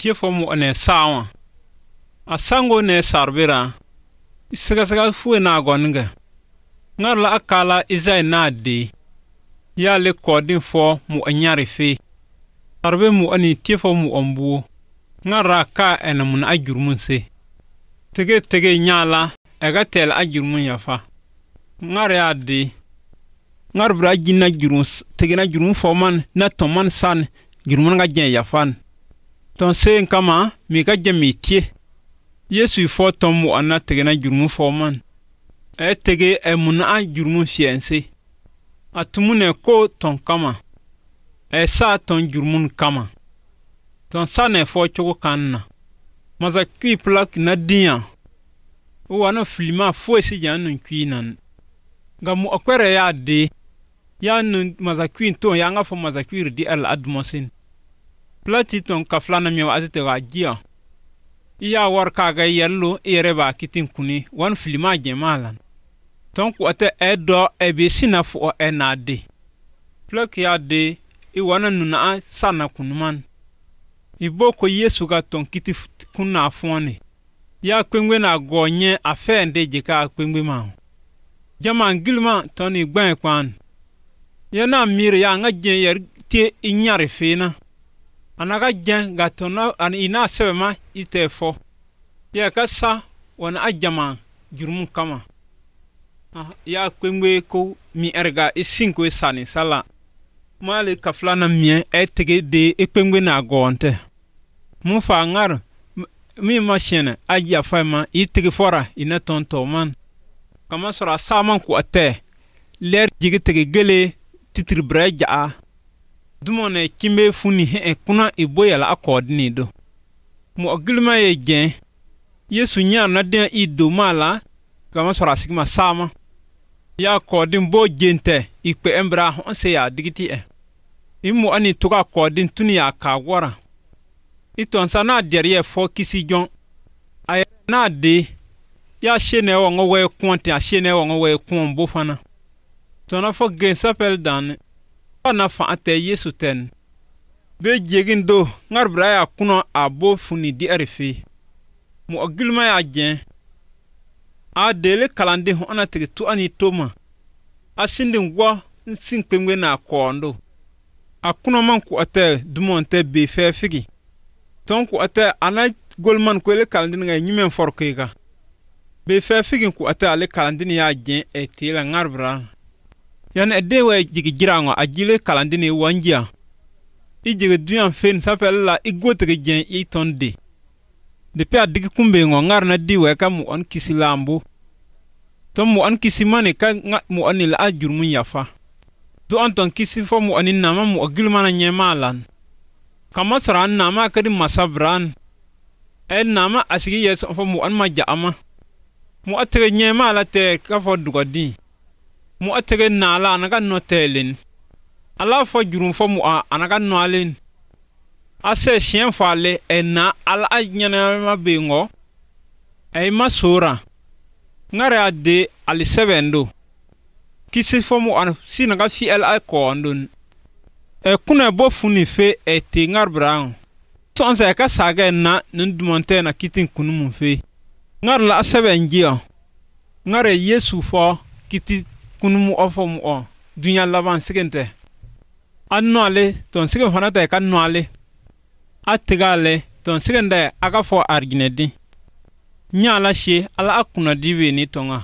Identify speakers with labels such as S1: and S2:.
S1: tie fo mo ne sawa a sango ne sarbira siga siga fue na gonga ngar la akala izai na de ya le kodin fɔ mɔgɔ nyari fe sarbe mo ani tie fo mo ombu ngar ra ka ene mun ajurmun se tege tege nyala a tel ajurmun yafa ngar ya de ngar bra jinna jurun tege na jurun fɔ man na man san ka jɛn yafa yafan tõnd seen kama mi ka jɛ mii tie yesu fo tõnd wa'am na tege na jurumu man a tege a mun a jurumu fiɛnse a tumu ne ko tɔn kama a saa tɔn jurumun kama tõnd sa ne fo cogo kan na maza kpiipi la na dĩa o wa na filima foe si zãn nin kwii nan ga mo'a kpɛrɛ yaa dee yaa nin maza kwiin tõog yaa nga fo maza kwiiri de'a la a dumo sin plati ton ka flana mi atete ga jia iya war ka ga yello ere ba kitin kuni wan filima jemalan ton ku ate edo e, e be sinafo o enade plaki ade i wana nuna a sana kunuman ibo ko yesu ga ton kiti kunna fone ya kwengwe na gonye afende jika kwengwe ma jama ngilma ton igban kwan yana mire ya ngaje yer tie inyare fina a na ka gyɛn gaa tɔn na a i naa sɛbɛ ma i tɛ fɔ yɛ ka sa wani a jama jurumu kama ah, ya kpengbe ko mi erga i sinko i sani sala maale ka fila na miɛ ɛ tege de i kpengbe na tɛ. mu fa ŋar min ma sɛnɛ a yafa ma i tege fɔra i na tɔn tɔ man kama sɔrɔ a saaman ko a tɛ lɛri jigi tege gele titiri bɛrɛ jaa dumone kimbe funi he e kuna iboyala akodni do mo gilma ye je yesu nyar na den i do a kama ma sigma sama ya kodin bo gente ikpe embra on se ya digiti e imu ani tuka kodin tuni ya i tɔn kagwara iton sana deriye fo kisi jɔn. a ay na de ya se na shene wo ngo we kwonte a se na shene wo ngo we kwon bo fana tona fɔ gen sapel dan na fa'a tɛ yesu tɛn bee jegin do ŋaribira ye a kunɔ a bo funi di'ɛri fii mo'ɔ gilima ye a a deele kalanden hõʼ na tigi tu'ani toma a sindin wɔ n sin kpeŋgbe na a kɔɔndo a kunɔ man ku'ɔ tɛ dumɔn tɛ be fɛɛ figi tõn ku'ɔ tɛ a na golman ku ele kalandiniŋa ye nyimɛn fɔrikega be fɛɛ figin ku'ɔ tɛ ale kalanden ya ye a jɛ̃ e teela ŋaribira yan edde we jigi jiraŋo a jile kalandini wanjia i jigi duyan fen fepel la i gwotigi i tondi depi a digi kumbe ŋo ngar na di we mu mu'on kisi lambu mu mu'on kisi mani ka mu'oni ila a yafa du on ton kisi fo mu'onin na nama mu gilma mana nye ma lan kama soran na ma kadi masabran en na asigi yeso fo ma ja'ama mu atre nye ma te ka fo dugodi mu'a tege naala ana ka nɔ tɛɛlen ala fɔ jurum fɔ mu'a ana ka nɔ alen a sɛ siɛn fɔ ale ɛ na ala a ɲɛnɛma be ŋɔ ɛ ma soora ŋare a de ali sɛbɛn do kisi fɔ mu'a si na ka fi ɛl a kɔɔn don e ɛ kunɛ bɔ funi fe ɛ e te ŋare biraŋ sõnsa ka saagɛ na nin dumɔntɛ na kitin kunu mun fe ŋare la a sɛbɛn jia ŋare yesu fɔ kiti kũn mu'ɔ fo mu'ɔ dũyã laban sigen tɛ a noale tõn sigen fãna tɛ ka noale a tiga le tõn sigen a ka fo arginɛ dĩ la she ala a kũna dɩ beene